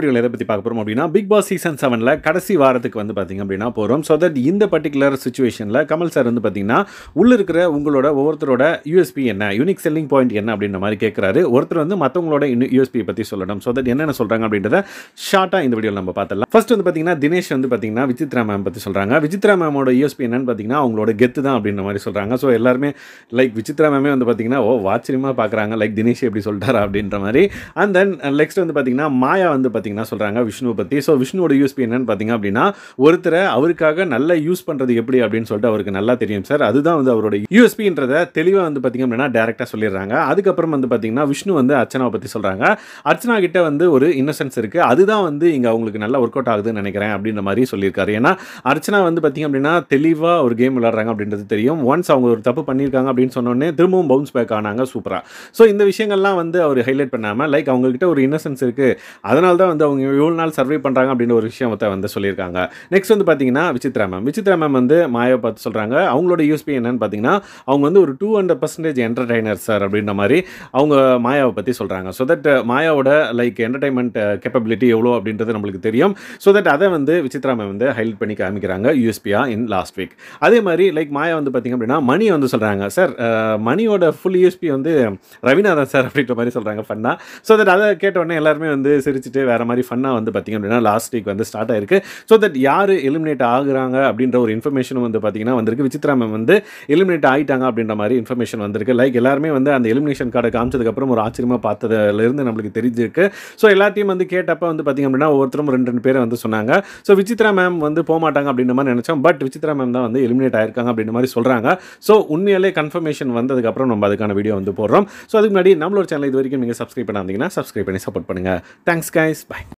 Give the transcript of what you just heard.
வீடியோவில் எதை பற்றி பார்க்க போகிறோம் அப்படின்னா பிக் பாஸ் சீசன் செவனில் கடைசி வாரத்துக்கு வந்து பார்த்திங்க அப்படின்னா போகிறோம் ஸோ தட் இந்த பர்டிகுலர் சுச்சுவேஷனில் கமல் சார் வந்து பார்த்திங்கன்னா உள்ள இருக்கிற உங்களோட ஒவ்வொருத்தரோட யூஎஸ்பி என்ன யூனிக் செல்லிங் பாயிண்ட் என்ன அப்படின்ற மாதிரி கேட்குறாரு ஒருத்தர் வந்து மற்றவங்களோட இன்னும் யூஎஸ்பியை பற்றி சொல்லணும் ஸோ தட் என்னென்ன சொல்கிறாங்க அப்படின்றத ஷார்ட்டாக இந்த வீடியோவில் நம்ம பார்த்துலாம் ஃபஸ்ட் வந்து பார்த்திங்கன்னா தினேஷ் வந்து பார்த்திங்கன்னா விசித்ரா மேம் பற்றி சொல்கிறாங்க விசித்ரா மேமோட யூஎஸ்பி என்னன்னு பார்த்திங்கன்னா அவங்களோட கெத்து தான் அப்படின்ற மாதிரி சொல்கிறாங்க ஸோ எல்லாருமே லைக் விசித்ரா மேமே வந்து பார்த்திங்கன்னா ஓ ஆச்சரியமாக பார்க்குறாங்க லைக் தினேஷ் எப்படி சொல்கிறார் அப்படின்ற மாதிரி அண்ட் தென் நெக்ஸ்ட் வந்து பார்த்திங்கன்னா மாயா வந்து பார்த்திங்கன்னா பார்த்தீங்கன்னா சொல்கிறாங்க விஷ்ணுவை பற்றி ஸோ விஷ்ணுவோட யூஸ்பி என்னென்னு பார்த்தீங்க அப்படின்னா ஒருத்தரை அவருக்காக நல்லா யூஸ் பண்ணுறது எப்படி அப்படின்னு சொல்லிட்டு அவருக்கு நல்லா தெரியும் சார் அதுதான் வந்து அவரோட யூஎஸ்பின்றத தெளிவாக வந்து பார்த்திங்க அப்படின்னா டேரெக்டாக சொல்லிடுறாங்க அதுக்கப்புறம் வந்து பார்த்திங்கன்னா விஷ்ணு வந்து அர்ச்சனாவை பற்றி சொல்கிறாங்க அர்ச்சனா கிட்ட வந்து ஒரு இன்னசென்ஸ் இருக்குது அதுதான் வந்து இங்கே அவங்களுக்கு நல்லா ஒர்க் அவுட் ஆகுதுன்னு நினைக்கிறேன் அப்படின்ற மாதிரி சொல்லியிருக்காரு ஏன்னா அர்ச்சனா வந்து பார்த்திங்க அப்படின்னா தெளிவாக ஒரு கேம் விளாட்றாங்க அப்படின்றது தெரியும் ஒன்ஸ் அவங்க ஒரு தப்பு பண்ணியிருக்காங்க அப்படின்னு சொன்னோடனே திரும்பவும் பவுன்ஸ் பேக் ஆனாங்க சூப்பராக ஸோ இந்த விஷயங்கள்லாம் வந்து அவர் ஹைலைட் பண்ணாமல் லைக் அவங்கக்கிட்ட ஒரு இன்னசென்ஸ் இருக்குது அதனால தான் வந்து வந்து அவங்க இவ்வளோ நாள் சர்வே பண்ணுறாங்க அப்படின்னு ஒரு விஷயம் வந்து சொல்லியிருக்காங்க நெக்ஸ்ட் வந்து பார்த்தீங்கன்னா விசித்ரா மேம் விசித்ரா மேம் வந்து மாயாவை பார்த்து சொல்கிறாங்க அவங்களோட யூஸ்பி என்னன்னு பார்த்தீங்கன்னா அவங்க வந்து ஒரு two hundred percentage entertainer sir அப்படின்ற மாதிரி அவங்க மாயாவை பற்றி சொல்கிறாங்க ஸோ தட் மாயாவோட லைக் என்டர்டைன்மெண்ட் கேப்பபிலிட்டி எவ்வளோ அப்படின்றது நம்மளுக்கு தெரியும் ஸோ தட் அதை வந்து விசித்ரா மேம் வந்து ஹைலைட் பண்ணி காமிக்கிறாங்க யூஎஸ்பியாக இன் லாஸ்ட் வீக் அதே மாதிரி லைக் மாயா வந்து பார்த்திங்க அப்படின்னா மணி வந்து சொல்கிறாங்க சார் uh, மணியோட ஃபுல் யூஎஸ்பி வந்து ரவிநாதன் சார் அப்படின்ற மாதிரி சொல்கிறாங்க ஃபன்னாக ஸோ தட் அதை கேட்டவுடனே எல்லாருமே வந்து சிரிச்சுட்டு வேறு வேறு மாதிரி ஃபன்னாக வந்து பார்த்திங்க அப்படின்னா லாஸ்ட் வீக் வந்து ஸ்டார்ட் ஆயிருக்கு ஸோ தட் யார் எலிமினேட் ஆகுறாங்க அப்படின்ற ஒரு இன்ஃபர்மேஷனும் வந்து பார்த்திங்கன்னா வந்திருக்கு விசித்ரா மேம் வந்து எலிமினேட் ஆகிட்டாங்க அப்படின்ற மாதிரி இன்ஃபர்மேஷன் வந்திருக்கு லைக் எல்லாருமே வந்து அந்த எலிமினேஷன் கார்டை காமிச்சதுக்கப்புறம் ஒரு ஆச்சரியமாக பார்த்ததுலேருந்து நம்மளுக்கு தெரிஞ்சிருக்கு ஸோ எல்லாத்தையும் வந்து கேட்டப்போ வந்து பார்த்திங்க அப்படின்னா ஒவ்வொருத்தரும் ரெண்டு ரெண்டு பேரை வந்து சொன்னாங்க ஸோ விசித்ரா மேம் வந்து போக மாட்டாங்க அப்படின்ற மாதிரி நினச்சோம் பட் விசித்ரா மேம் தான் வந்து எலிமினேட் ஆயிருக்காங்க அப்படின்ற மாதிரி சொல்கிறாங்க ஸோ உண்மையிலே கன்ஃபர்மேஷன் வந்ததுக்கப்புறம் நம்ம அதுக்கான வீடியோ வந்து போடுறோம் ஸோ அதுக்கு முன்னாடி நம்மளோட சேனல் இது வரைக்கும் நீங்கள் சப்ஸ்கிரைப் பண்ணாதீங்கன்னா சப்ஸ்கிரைப் பண்ணி சப்போர்ட் பண்ணுங்கள் தேங்க்ஸ் கைஸ்